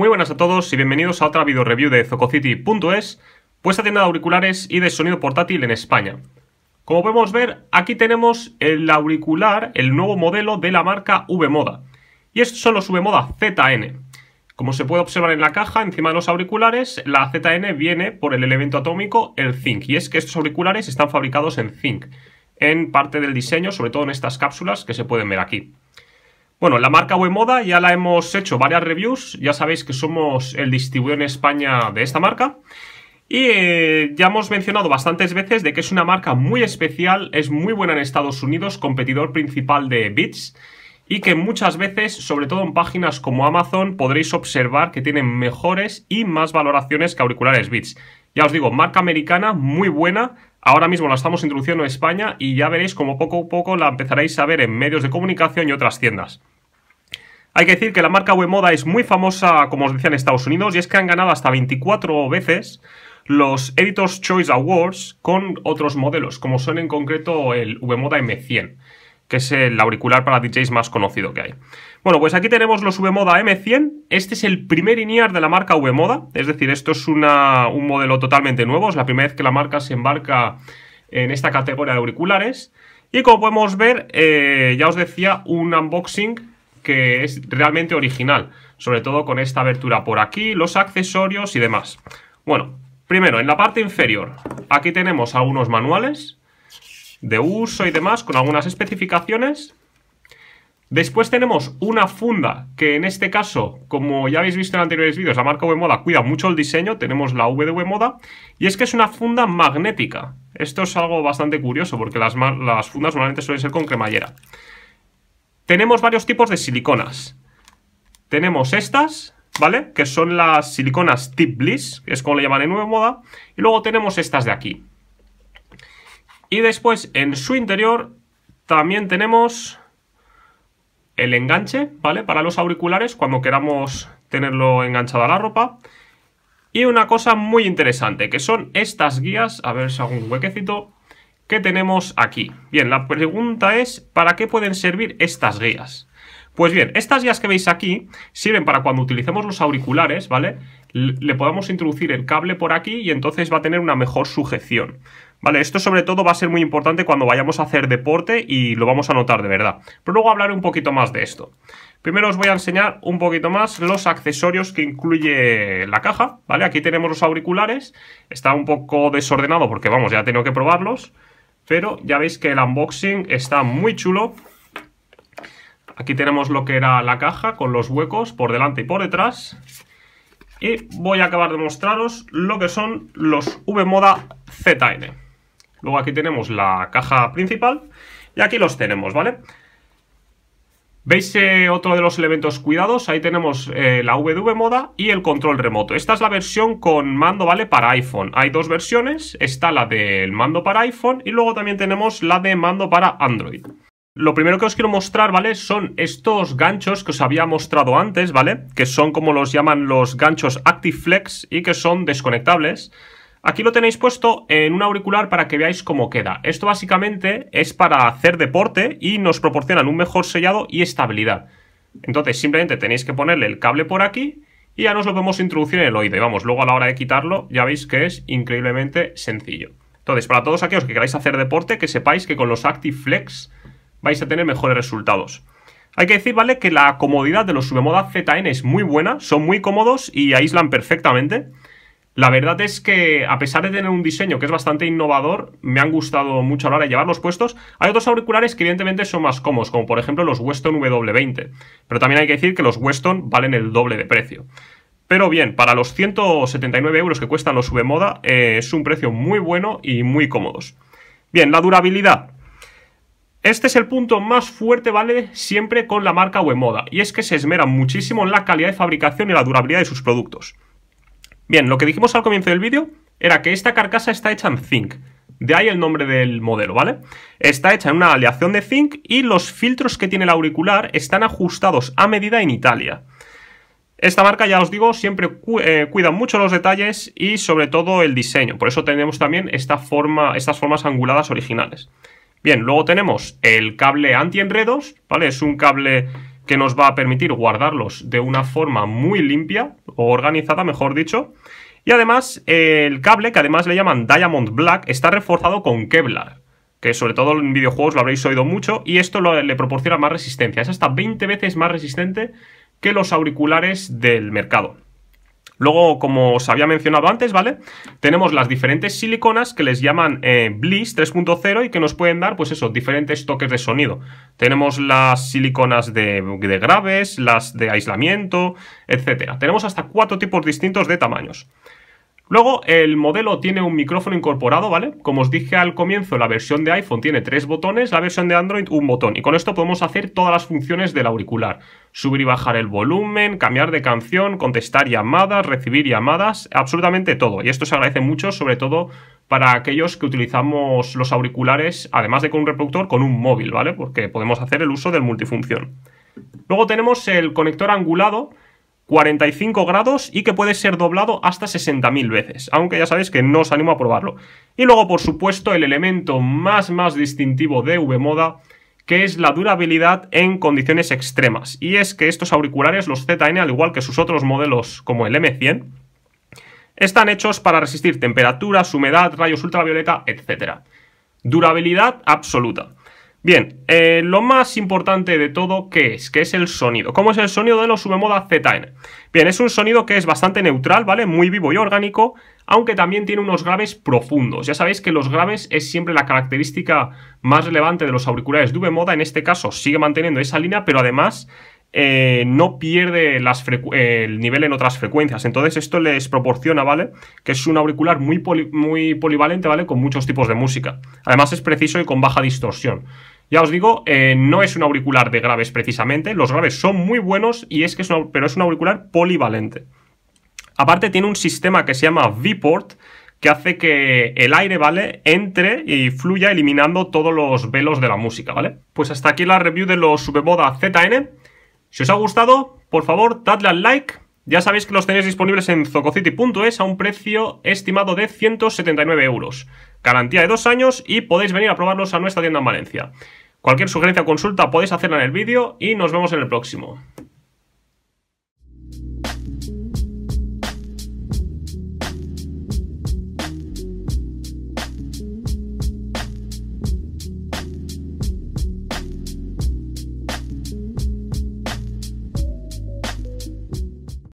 Muy buenas a todos y bienvenidos a otra video review de Zococity.es, puesta tienda de auriculares y de sonido portátil en España. Como podemos ver, aquí tenemos el auricular, el nuevo modelo de la marca Vmoda. Y estos son los Vmoda ZN. Como se puede observar en la caja, encima de los auriculares, la ZN viene por el elemento atómico, el zinc. Y es que estos auriculares están fabricados en zinc, en parte del diseño, sobre todo en estas cápsulas que se pueden ver aquí. Bueno, la marca Wemoda ya la hemos hecho varias reviews. Ya sabéis que somos el distribuidor en España de esta marca. Y eh, ya hemos mencionado bastantes veces de que es una marca muy especial, es muy buena en Estados Unidos, competidor principal de Beats. Y que muchas veces, sobre todo en páginas como Amazon, podréis observar que tienen mejores y más valoraciones que auriculares Beats. Ya os digo, marca americana muy buena. Ahora mismo la estamos introduciendo en España y ya veréis como poco a poco la empezaréis a ver en medios de comunicación y otras tiendas. Hay que decir que la marca V-Moda es muy famosa, como os decía, en Estados Unidos, y es que han ganado hasta 24 veces los Editors Choice Awards con otros modelos, como son en concreto el Vmoda M100, que es el auricular para DJs más conocido que hay. Bueno, pues aquí tenemos los V-Moda M100. Este es el primer INEAR de la marca V-Moda, es decir, esto es un modelo totalmente nuevo, es la primera vez que la marca se embarca en esta categoría de auriculares. Y como podemos ver, eh, ya os decía, un unboxing que es realmente original, sobre todo con esta abertura por aquí, los accesorios y demás. Bueno, primero, en la parte inferior, aquí tenemos algunos manuales de uso y demás, con algunas especificaciones. Después tenemos una funda, que en este caso, como ya habéis visto en anteriores vídeos, la marca V Moda cuida mucho el diseño, tenemos la V de Moda, y es que es una funda magnética. Esto es algo bastante curioso, porque las, las fundas normalmente suelen ser con cremallera tenemos varios tipos de siliconas. Tenemos estas, ¿vale? Que son las siliconas tip bliss, que es como le llaman en nueva moda. Y luego tenemos estas de aquí. Y después, en su interior, también tenemos el enganche, ¿vale? Para los auriculares, cuando queramos tenerlo enganchado a la ropa. Y una cosa muy interesante, que son estas guías, a ver si hago un huequecito, ¿Qué tenemos aquí. Bien, la pregunta es, ¿para qué pueden servir estas guías? Pues bien, estas guías que veis aquí sirven para cuando utilicemos los auriculares, ¿vale? Le podamos introducir el cable por aquí y entonces va a tener una mejor sujeción. Vale, esto sobre todo va a ser muy importante cuando vayamos a hacer deporte y lo vamos a notar de verdad. Pero luego hablaré un poquito más de esto. Primero os voy a enseñar un poquito más los accesorios que incluye la caja, ¿vale? Aquí tenemos los auriculares, está un poco desordenado porque vamos, ya he tenido que probarlos pero ya veis que el unboxing está muy chulo. Aquí tenemos lo que era la caja con los huecos por delante y por detrás. Y voy a acabar de mostraros lo que son los Moda ZN. Luego aquí tenemos la caja principal y aquí los tenemos, ¿vale? vale ¿Veis eh, otro de los elementos cuidados? Ahí tenemos eh, la VW Moda y el control remoto. Esta es la versión con mando, ¿vale? Para iPhone. Hay dos versiones. Está la del mando para iPhone y luego también tenemos la de mando para Android. Lo primero que os quiero mostrar, ¿vale? Son estos ganchos que os había mostrado antes, ¿vale? Que son como los llaman los ganchos Active Flex y que son desconectables. Aquí lo tenéis puesto en un auricular para que veáis cómo queda. Esto básicamente es para hacer deporte y nos proporcionan un mejor sellado y estabilidad. Entonces simplemente tenéis que ponerle el cable por aquí y ya nos lo podemos introducir en el oído. Y vamos, luego a la hora de quitarlo ya veis que es increíblemente sencillo. Entonces, para todos aquellos que queráis hacer deporte, que sepáis que con los Active Flex vais a tener mejores resultados. Hay que decir, ¿vale? Que la comodidad de los Subemoda ZN es muy buena, son muy cómodos y aíslan perfectamente. La verdad es que, a pesar de tener un diseño que es bastante innovador, me han gustado mucho a la hora de llevarlos puestos. Hay otros auriculares que, evidentemente, son más cómodos, como por ejemplo los Weston W20. Pero también hay que decir que los Weston valen el doble de precio. Pero bien, para los 179 euros que cuestan los VModa, moda eh, es un precio muy bueno y muy cómodos. Bien, la durabilidad. Este es el punto más fuerte, ¿vale? Siempre con la marca V-Moda y es que se esmera muchísimo en la calidad de fabricación y la durabilidad de sus productos. Bien, lo que dijimos al comienzo del vídeo era que esta carcasa está hecha en zinc. De ahí el nombre del modelo, ¿vale? Está hecha en una aleación de zinc y los filtros que tiene el auricular están ajustados a medida en Italia. Esta marca, ya os digo, siempre eh, cuida mucho los detalles y sobre todo el diseño. Por eso tenemos también esta forma, estas formas anguladas originales. Bien, luego tenemos el cable anti-enredos, ¿vale? Es un cable que nos va a permitir guardarlos de una forma muy limpia o organizada, mejor dicho. Y además, el cable, que además le llaman Diamond Black, está reforzado con Kevlar, que sobre todo en videojuegos lo habréis oído mucho, y esto le proporciona más resistencia. Es hasta 20 veces más resistente que los auriculares del mercado. Luego, como os había mencionado antes, ¿vale? Tenemos las diferentes siliconas que les llaman eh, Bliss 3.0 y que nos pueden dar, pues diferentes toques de sonido. Tenemos las siliconas de, de graves, las de aislamiento, etc. Tenemos hasta cuatro tipos distintos de tamaños. Luego, el modelo tiene un micrófono incorporado, ¿vale? Como os dije al comienzo, la versión de iPhone tiene tres botones, la versión de Android un botón. Y con esto podemos hacer todas las funciones del auricular. Subir y bajar el volumen, cambiar de canción, contestar llamadas, recibir llamadas, absolutamente todo. Y esto se agradece mucho, sobre todo para aquellos que utilizamos los auriculares, además de con un reproductor, con un móvil, ¿vale? Porque podemos hacer el uso del multifunción. Luego tenemos el conector angulado, 45 grados y que puede ser doblado hasta 60.000 veces, aunque ya sabéis que no os animo a probarlo. Y luego, por supuesto, el elemento más más distintivo de Moda, que es la durabilidad en condiciones extremas. Y es que estos auriculares, los ZN, al igual que sus otros modelos como el M100, están hechos para resistir temperaturas, humedad, rayos ultravioleta, etc. Durabilidad absoluta. Bien, eh, lo más importante de todo, ¿qué es? ¿Qué es el sonido? ¿Cómo es el sonido de los Subemoda ZN? Bien, es un sonido que es bastante neutral, ¿vale? Muy vivo y orgánico, aunque también tiene unos graves profundos. Ya sabéis que los graves es siempre la característica más relevante de los auriculares de Moda. en este caso sigue manteniendo esa línea, pero además eh, no pierde el nivel en otras frecuencias. Entonces esto les proporciona, ¿vale? Que es un auricular muy, muy polivalente, ¿vale? Con muchos tipos de música. Además es preciso y con baja distorsión. Ya os digo, eh, no es un auricular de graves precisamente. Los graves son muy buenos y es que pero es un auricular polivalente. Aparte tiene un sistema que se llama V-Port que hace que el aire, ¿vale? Entre y fluya eliminando todos los velos de la música, ¿vale? Pues hasta aquí la review de los Submoda ZN. Si os ha gustado, por favor, dadle al like. Ya sabéis que los tenéis disponibles en zococity.es a un precio estimado de 179 euros. Garantía de dos años y podéis venir a probarlos a nuestra tienda en Valencia. Cualquier sugerencia o consulta podéis hacerla en el vídeo y nos vemos en el próximo.